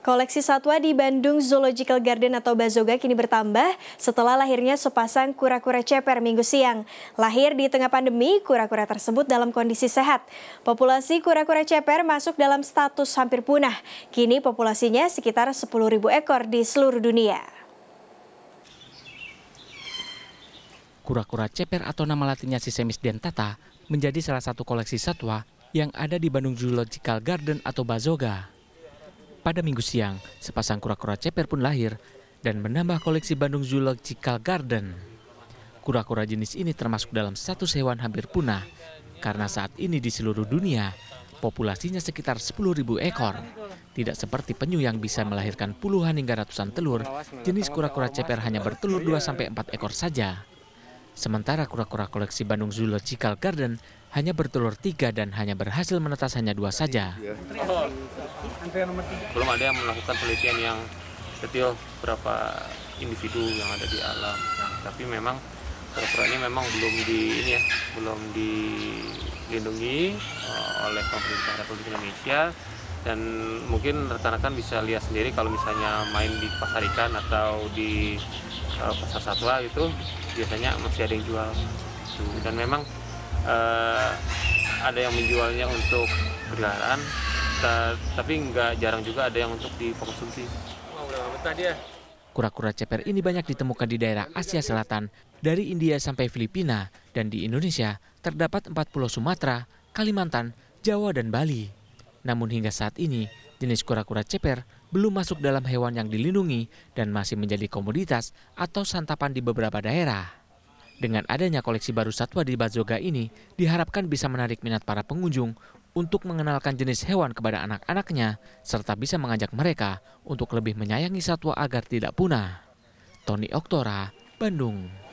Koleksi satwa di Bandung Zoological Garden atau Bazoga kini bertambah setelah lahirnya sepasang kura-kura ceper minggu siang. Lahir di tengah pandemi, kura-kura tersebut dalam kondisi sehat. Populasi kura-kura ceper masuk dalam status hampir punah. Kini populasinya sekitar 10.000 ekor di seluruh dunia. Kura-kura ceper atau nama latinnya Sisemis dentata menjadi salah satu koleksi satwa yang ada di Bandung Zoological Garden atau Bazoga. Pada minggu siang, sepasang kura-kura ceper pun lahir dan menambah koleksi Bandung Zoological Garden. Kura-kura jenis ini termasuk dalam satu hewan hampir punah karena saat ini di seluruh dunia populasinya sekitar 10.000 ekor. Tidak seperti penyu yang bisa melahirkan puluhan hingga ratusan telur, jenis kura-kura ceper hanya bertelur 2-4 ekor saja. Sementara kura-kura koleksi Bandung Zoological Garden hanya bertelur tiga dan hanya berhasil menetas hanya dua saja. Belum ada yang melakukan penelitian yang detail berapa individu yang ada di alam. Nah, tapi memang kura-kuranya memang belum di ini ya, belum dilindungi eh, oleh pemerintah Republik Indonesia dan mungkin rekan-rekan bisa lihat sendiri kalau misalnya main di pasar ikan atau di uh, pasar satwa itu biasanya masih ada yang jual gitu. dan memang uh, ada yang menjualnya untuk peliharaan tapi nggak jarang juga ada yang untuk dikonsumsi. Ya. Kura-kura ceper ini banyak ditemukan di daerah Asia Selatan, dari India sampai Filipina, dan di Indonesia terdapat empat pulau Sumatera, Kalimantan, Jawa, dan Bali. Namun hingga saat ini, jenis kura-kura ceper belum masuk dalam hewan yang dilindungi dan masih menjadi komoditas atau santapan di beberapa daerah. Dengan adanya koleksi baru satwa di Bazoga ini, diharapkan bisa menarik minat para pengunjung untuk mengenalkan jenis hewan kepada anak-anaknya, serta bisa mengajak mereka untuk lebih menyayangi satwa agar tidak punah. Tony Oktora, Bandung.